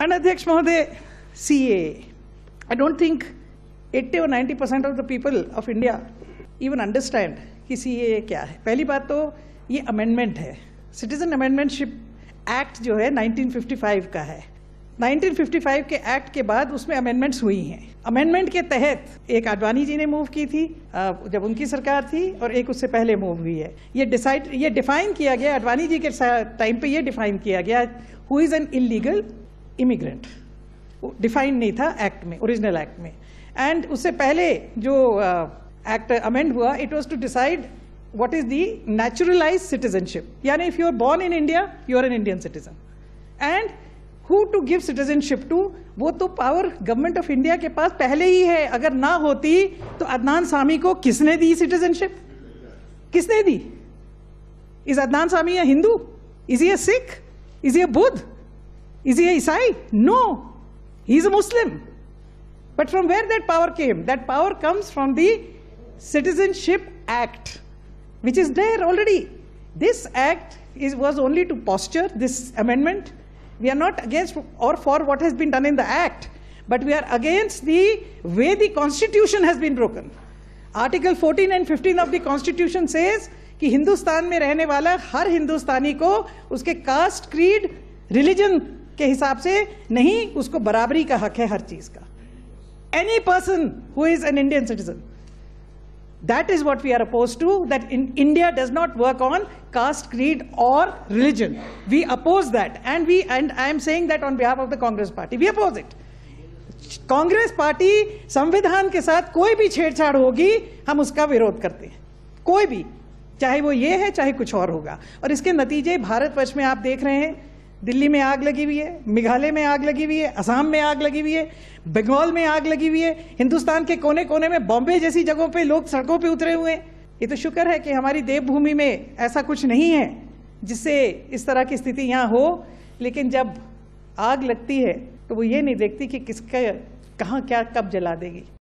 And महोदय सी ए I don't think 80 और 90 percent of the people of India even understand कि C ए क्या है पहली बात तो ये अमेंडमेंट है सिटीजन अमेंडमेंटशिप एक्ट जो है 1955 का है 1955 के एक्ट के बाद उसमें अमेंडमेंट्स हुई हैं अमेंडमेंट के तहत एक आडवाणी जी ने मूव की थी जब उनकी सरकार थी और एक उससे पहले मूव हुई है ये डिसाइड ये डिफाइन किया गया आडवाणी जी के टाइम पे ये डिफाइन किया गया who is an illegal immigrant defined नहीं था एक्ट में ओरिजिनल एक्ट में एंड उससे पहले जो एक्ट uh, अमेंड हुआ it was to decide what is the naturalise citizenship यानी if you are born in India you are an Indian citizen and who to give citizenship to वो तो power government of India के पास पहले ही है अगर ना होती तो अदनान सामी को किसने दी सिटीजनशिप किसने दी इज अदनान सामी या हिंदू इज ये सिख इज ये Buddha Is he a Isai? No. He's a Muslim. But from where that power came? That power comes from the Citizenship Act, which is there already. This act is, was only to posture this amendment. We are not against or for what has been done in the act, but we are against the way the constitution has been broken. Article 14 and 15 of the constitution says that Hindustan mein rehne wala har Hindustani ko uske caste creed religion. के हिसाब से नहीं उसको बराबरी का हक है हर चीज का any person who is an Indian citizen that is what we are oppose to that in India does not work on caste creed और religion we oppose that and we and I am saying that on behalf of the Congress party we oppose it Congress party संविधान के साथ कोई भी छेड़छाड़ होगी हम उसका विरोध करते हैं कोई भी चाहे वो ये है चाहे कुछ और होगा और इसके नतीजे भारतवर्ष में आप देख रहे हैं दिल्ली में आग लगी हुई है मेघालय में आग लगी हुई है असम में आग लगी हुई है बंगाल में आग लगी हुई है हिंदुस्तान के कोने कोने में बॉम्बे जैसी जगहों पे लोग सड़कों पे उतरे हुए हैं ये तो शुक्र है कि हमारी देवभूमि में ऐसा कुछ नहीं है जिससे इस तरह की स्थिति यहाँ हो लेकिन जब आग लगती है तो वो ये नहीं देखती कि किसका कहाँ क्या कब जला देगी